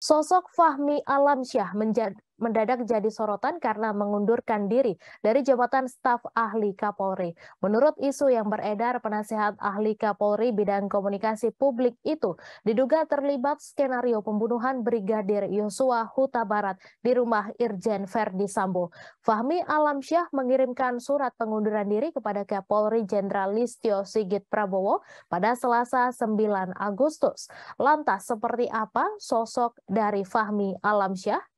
Sosok Fahmi Alamsyah menjadi mendadak jadi sorotan karena mengundurkan diri dari jabatan staf ahli Kapolri. Menurut isu yang beredar, penasehat ahli Kapolri bidang komunikasi publik itu diduga terlibat skenario pembunuhan Brigadir Yosua Huta Barat di rumah Irjen Verdi Sambo. Fahmi Alamsyah mengirimkan surat pengunduran diri kepada Kapolri Jenderal Listio Sigit Prabowo pada Selasa 9 Agustus. Lantas seperti apa sosok dari Fahmi Alamsyah?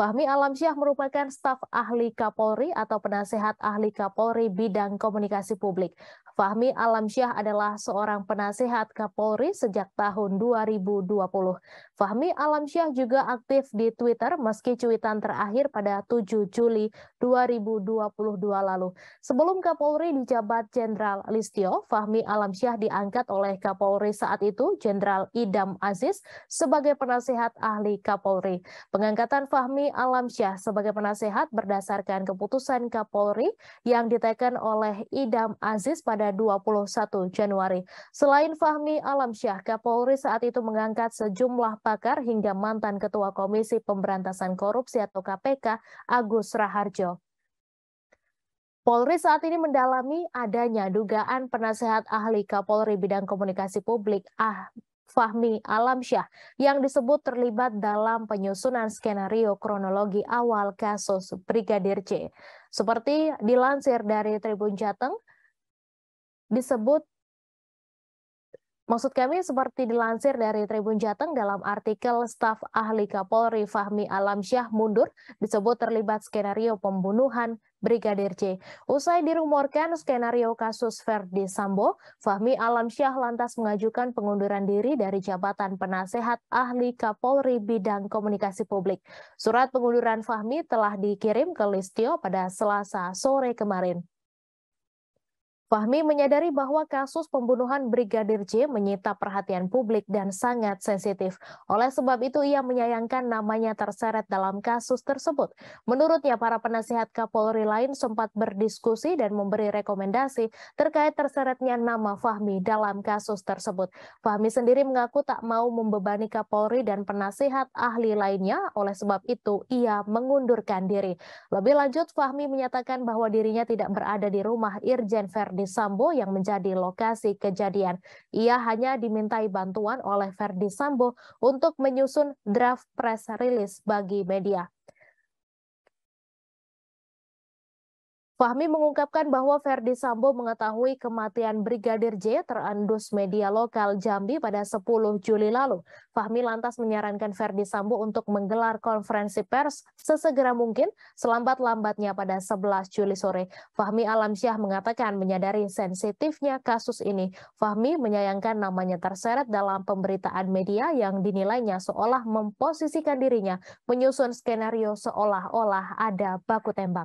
Fahmi Alamsyah merupakan staf ahli Kapolri atau penasehat ahli Kapolri bidang komunikasi publik. Fahmi Alamsyah adalah seorang penasehat Kapolri sejak tahun 2020. Fahmi Alamsyah juga aktif di Twitter meski cuitan terakhir pada 7 Juli 2022 lalu. Sebelum Kapolri dijabat Jenderal Listio, Fahmi Alamsyah diangkat oleh Kapolri saat itu Jenderal Idam Aziz sebagai penasehat ahli Kapolri. Pengangkatan Fahmi Alamsyah sebagai penasehat berdasarkan keputusan Kapolri yang diteken oleh Idam Aziz pada 21 Januari. Selain Fahmi Alamsyah, Kapolri saat itu mengangkat sejumlah pakar hingga mantan Ketua Komisi Pemberantasan Korupsi atau KPK Agus Raharjo. Polri saat ini mendalami adanya dugaan penasehat ahli Kapolri bidang komunikasi publik ah Fahmi Alamsyah yang disebut terlibat dalam penyusunan skenario kronologi awal kasus Brigadir C. Seperti dilansir dari Tribun Jateng, disebut Maksud kami seperti dilansir dari Tribun Jateng dalam artikel staf ahli Kapolri Fahmi Alamsyah mundur disebut terlibat skenario pembunuhan Brigadir C. Usai dirumorkan skenario kasus Verdi Sambo, Fahmi Alamsyah lantas mengajukan pengunduran diri dari jabatan penasehat ahli Kapolri bidang komunikasi publik. Surat pengunduran Fahmi telah dikirim ke Listio pada Selasa sore kemarin. Fahmi menyadari bahwa kasus pembunuhan Brigadir J menyita perhatian publik dan sangat sensitif. Oleh sebab itu, ia menyayangkan namanya terseret dalam kasus tersebut. Menurutnya, para penasihat Kapolri lain sempat berdiskusi dan memberi rekomendasi terkait terseretnya nama Fahmi dalam kasus tersebut. Fahmi sendiri mengaku tak mau membebani Kapolri dan penasihat ahli lainnya, oleh sebab itu ia mengundurkan diri. Lebih lanjut, Fahmi menyatakan bahwa dirinya tidak berada di rumah Irjen Verdi Verdi Sambo yang menjadi lokasi kejadian. Ia hanya dimintai bantuan oleh Verdi Sambo untuk menyusun draft press release bagi media. Fahmi mengungkapkan bahwa Verdi Sambo mengetahui kematian Brigadir J terendus media lokal Jambi pada 10 Juli lalu. Fahmi lantas menyarankan Verdi Sambo untuk menggelar konferensi pers sesegera mungkin, selambat-lambatnya pada 11 Juli sore. Fahmi Alamsyah mengatakan menyadari sensitifnya kasus ini. Fahmi menyayangkan namanya terseret dalam pemberitaan media yang dinilainya seolah memposisikan dirinya menyusun skenario seolah-olah ada baku tembak.